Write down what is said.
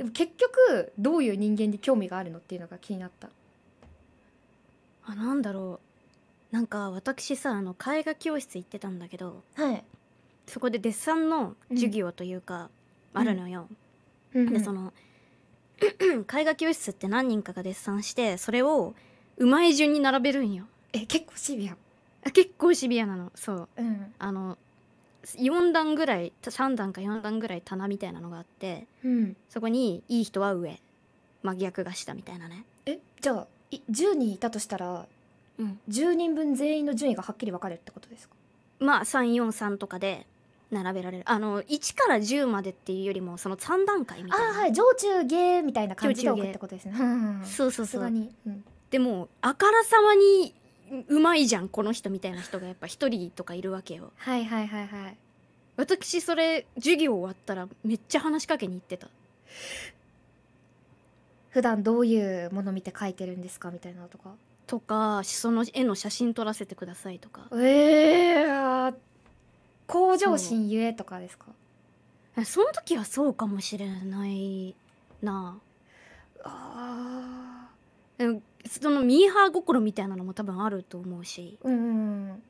でも結局どういう人間に興味があるのっていうのが気になったあなんだろうなんか私さあの絵画教室行ってたんだけどはいそこでデッサンの授業というか、あるのよ、うん、でその 絵画教室って何人かがデッサンしてそれをうまい順に並べるんよえ結構シビア結構シビアなのそう、うん、あの4段ぐらい3段か4段ぐらい棚みたいなのがあって、うん、そこにいい人は上真逆が下みたいなねえじゃあい10人いたとしたら、うん、10人分全員の順位がはっきり分かれるってことですかまあ343とかで並べられるあの1から10までっていうよりもその3段階みたいなあはい上中下みたいな感じで置くってことですねそうそうそうさすがに、うん、でもあからさまにうまいじゃんこの人みたいな人がやっぱ一人とかいるわけよはいはいはいはい私それ授業終わったらめっちゃ話しかけに行ってた普段どういうもの見て描いてるんですかみたいなのとかとかその絵の写真撮らせてくださいとかええー、向上心ゆえとかですかその時はそうかもしれないなあそのミーハー心みたいなのも多分あると思うし、うん、